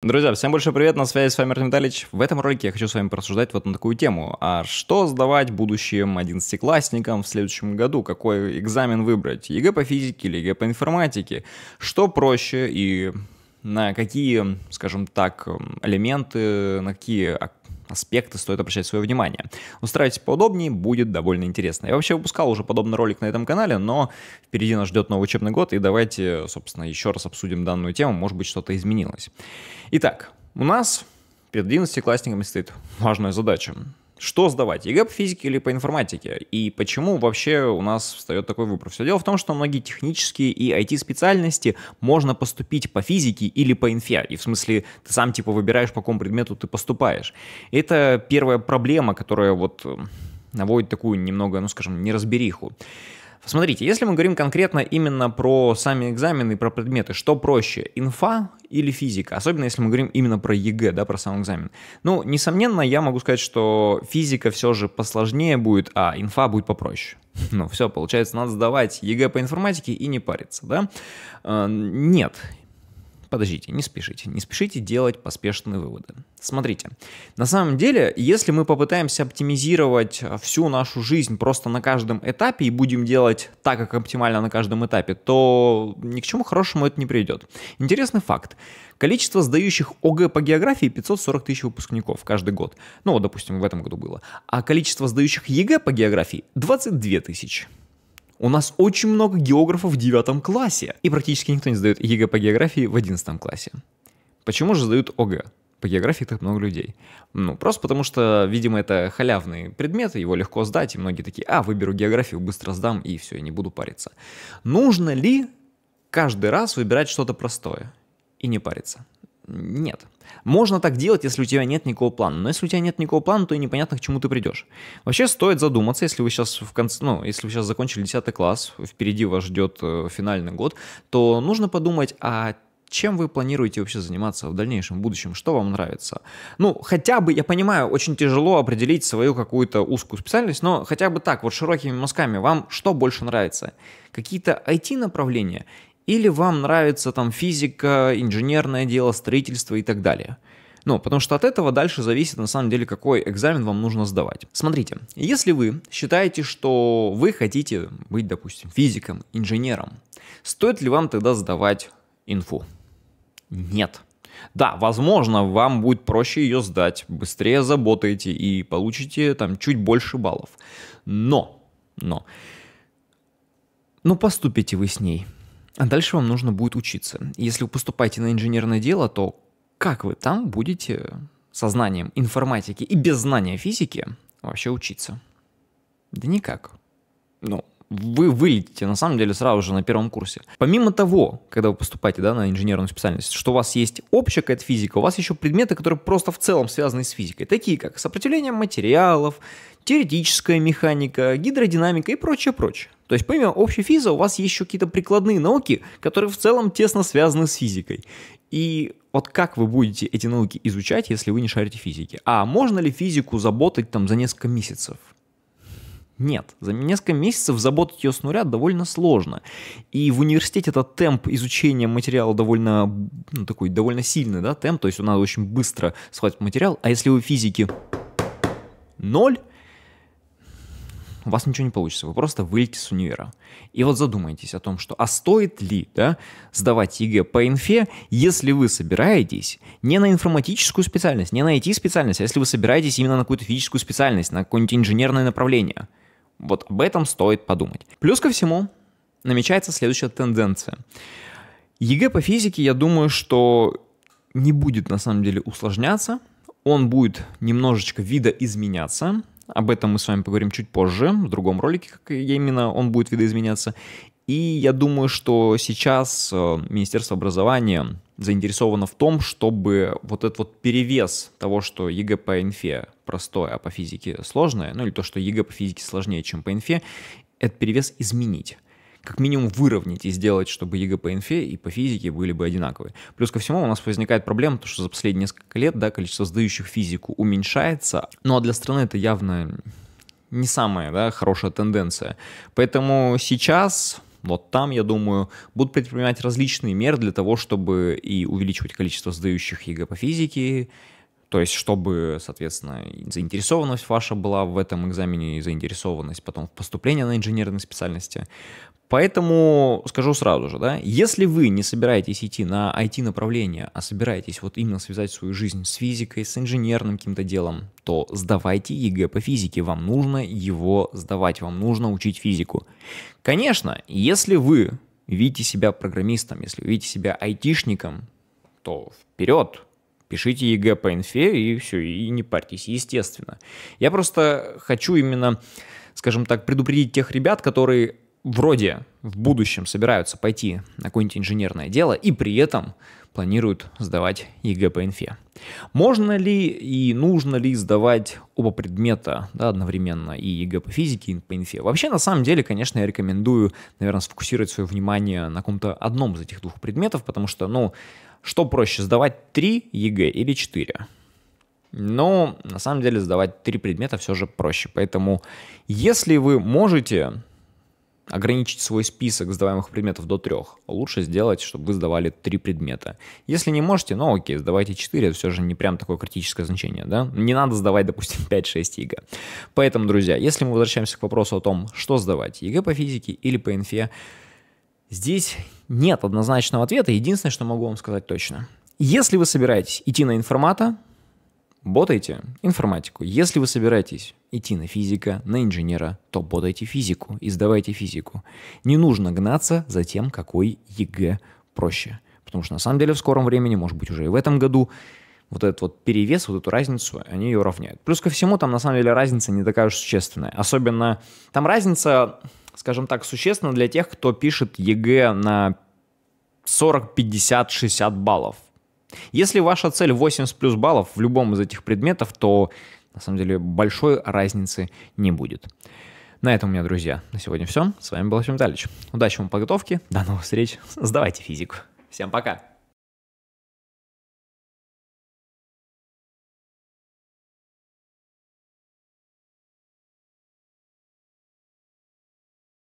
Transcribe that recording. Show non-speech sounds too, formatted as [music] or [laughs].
Друзья, всем большой привет, на связи с вами Артем Витальевич. В этом ролике я хочу с вами порассуждать вот на такую тему. А что сдавать будущим одиннадцатиклассникам в следующем году? Какой экзамен выбрать? ЕГЭ по физике или ЕГЭ по информатике? Что проще и на какие, скажем так, эм, элементы, на какие аспекты стоит обращать свое внимание. Устраивайтесь поудобнее, будет довольно интересно. Я вообще выпускал уже подобный ролик на этом канале, но впереди нас ждет новый учебный год, и давайте, собственно, еще раз обсудим данную тему, может быть, что-то изменилось. Итак, у нас перед 11-классниками стоит важная задача что сдавать, ЕГЭ по физике или по информатике? И почему вообще у нас встает такой выбор? Все дело в том, что многие технические и IT-специальности можно поступить по физике или по инфе. И в смысле, ты сам типа выбираешь, по какому предмету ты поступаешь. Это первая проблема, которая вот э, наводит такую немного, ну скажем, неразбериху. Смотрите, если мы говорим конкретно именно про сами экзамены и про предметы, что проще, инфа или физика, особенно если мы говорим именно про ЕГЭ, да, про сам экзамен. Ну, несомненно, я могу сказать, что физика все же посложнее будет, а инфа будет попроще. [laughs] Ну, все, получается, надо сдавать ЕГЭ по информатике и не париться, да? Э, нет, Подождите, не спешите, не спешите делать поспешные выводы. Смотрите, на самом деле, если мы попытаемся оптимизировать э, всю нашу жизнь просто на каждом этапе и будем делать так, как оптимально на каждом этапе, то ни к чему хорошему это не приведет. Интересный факт. Количество сдающих ОГЭ по географии 540 тысяч выпускников каждый год. Ну, вот, допустим, в этом году было. А количество сдающих ЕГЭ по географии 22 тысячи. У нас очень много географов в девятом классе, и практически никто не сдает ЕГЭ по географии в одиннадцатом классе. Почему же сдают ОГЭ? По географии так много людей. Ну, просто потому что, видимо, это халявный предмет, его легко сдать, и многие такие, а, выберу географию, быстро сдам, и все, я не буду париться. Нужно ли каждый раз выбирать что-то простое и не париться? Нет. Можно так делать, если у тебя нет никакого плана. Но если у тебя нет никакого плана, то и непонятно, к чему ты придешь. Вообще стоит задуматься, если вы сейчас в конце, ну, если вы сейчас закончили 10 класс, впереди вас ждет э, финальный год, то нужно подумать а чем вы планируете вообще заниматься в дальнейшем, в будущем, что вам нравится. Ну, хотя бы, я понимаю, очень тяжело определить свою какую-то узкую специальность, но хотя бы так, вот широкими мазками, вам что больше нравится? Какие-то IT-направления или вам нравится там физика, инженерное дело, строительство и так далее. Ну, потому что от этого дальше зависит на самом деле, какой экзамен вам нужно сдавать. Смотрите, если вы считаете, что вы хотите быть, допустим, физиком, инженером, стоит ли вам тогда сдавать инфу? Нет. Да, возможно, вам будет проще ее сдать, быстрее заботаете и получите там чуть больше баллов. Но, но, ну поступите вы с ней – а дальше вам нужно будет учиться. Если вы поступаете на инженерное дело, то как вы там будете со знанием информатики и без знания физики вообще учиться? Да никак. Ну, вы вылетите на самом деле сразу же на первом курсе. Помимо того, когда вы поступаете да, на инженерную специальность, что у вас есть общая какая-то физика, у вас еще предметы, которые просто в целом связаны с физикой, такие как сопротивление материалов, теоретическая механика, гидродинамика и прочее, прочее. То есть помимо общей физы у вас есть еще какие-то прикладные науки, которые в целом тесно связаны с физикой. И вот как вы будете эти науки изучать, если вы не шарите физики? А можно ли физику заботать там за несколько месяцев? Нет, за несколько месяцев заботать ее с нуля довольно сложно. И в университете этот темп изучения материала довольно, ну, такой, довольно сильный, да, темп, то есть надо очень быстро схватить материал, а если вы физики ноль, у вас ничего не получится, вы просто вылетите с универа. И вот задумайтесь о том, что а стоит ли да, сдавать ЕГЭ по инфе, если вы собираетесь не на информатическую специальность, не на IT-специальность, а если вы собираетесь именно на какую-то физическую специальность, на какое-нибудь инженерное направление – вот об этом стоит подумать. Плюс ко всему, намечается следующая тенденция. ЕГЭ по физике, я думаю, что не будет на самом деле усложняться, он будет немножечко видоизменяться, об этом мы с вами поговорим чуть позже, в другом ролике, как именно он будет видоизменяться. И я думаю, что сейчас э, Министерство образования заинтересовано в том, чтобы вот этот вот перевес того, что ЕГЭ по инфе простое, а по физике сложное, ну или то, что ЕГЭ по физике сложнее, чем по инфе, этот перевес изменить как минимум выровнять и сделать, чтобы ЕГЭ по инфе и по физике были бы одинаковые. Плюс ко всему у нас возникает проблема, то, что за последние несколько лет да, количество сдающих физику уменьшается, ну а для страны это явно не самая да, хорошая тенденция. Поэтому сейчас вот там, я думаю, будут предпринимать различные меры для того, чтобы и увеличивать количество сдающих ЕГЭ по физике, то есть, чтобы, соответственно, заинтересованность ваша была в этом экзамене и заинтересованность потом в поступлении на инженерные специальности. Поэтому скажу сразу же, да, если вы не собираетесь идти на IT-направление, а собираетесь вот именно связать свою жизнь с физикой, с инженерным каким-то делом, то сдавайте ЕГЭ по физике, вам нужно его сдавать, вам нужно учить физику. Конечно, если вы видите себя программистом, если вы видите себя айтишником, то вперед, Пишите ЕГЭ по инфе и все, и не парьтесь, естественно. Я просто хочу именно, скажем так, предупредить тех ребят, которые вроде в будущем собираются пойти на какое-нибудь инженерное дело и при этом планируют сдавать ЕГЭ по инфе. Можно ли и нужно ли сдавать оба предмета да, одновременно, и ЕГЭ по физике, и по инфе? Вообще, на самом деле, конечно, я рекомендую, наверное, сфокусировать свое внимание на каком-то одном из этих двух предметов, потому что, ну, что проще, сдавать 3 ЕГЭ или 4? Но на самом деле сдавать три предмета все же проще. Поэтому, если вы можете ограничить свой список сдаваемых предметов до трех. Лучше сделать, чтобы вы сдавали три предмета. Если не можете, ну окей, сдавайте четыре, это все же не прям такое критическое значение, да? Не надо сдавать, допустим, 5-6 [laughs] ЕГЭ. Поэтому, друзья, если мы возвращаемся к вопросу о том, что сдавать, ЕГЭ по физике или по инфе, здесь нет однозначного ответа. Единственное, что могу вам сказать точно. Если вы собираетесь идти на информата, Ботайте информатику. Если вы собираетесь идти на физика, на инженера, то ботайте физику и сдавайте физику. Не нужно гнаться за тем, какой ЕГЭ проще. Потому что на самом деле в скором времени, может быть уже и в этом году, вот этот вот перевес, вот эту разницу, они ее равняют. Плюс ко всему, там на самом деле разница не такая уж существенная. Особенно там разница, скажем так, существенна для тех, кто пишет ЕГЭ на 40, 50, 60 баллов. Если ваша цель 80 плюс баллов в любом из этих предметов, то на самом деле большой разницы не будет. На этом у меня, друзья, на сегодня все. С вами был Артем Витальевич. Удачи вам подготовки, до новых встреч, сдавайте физику. Всем пока!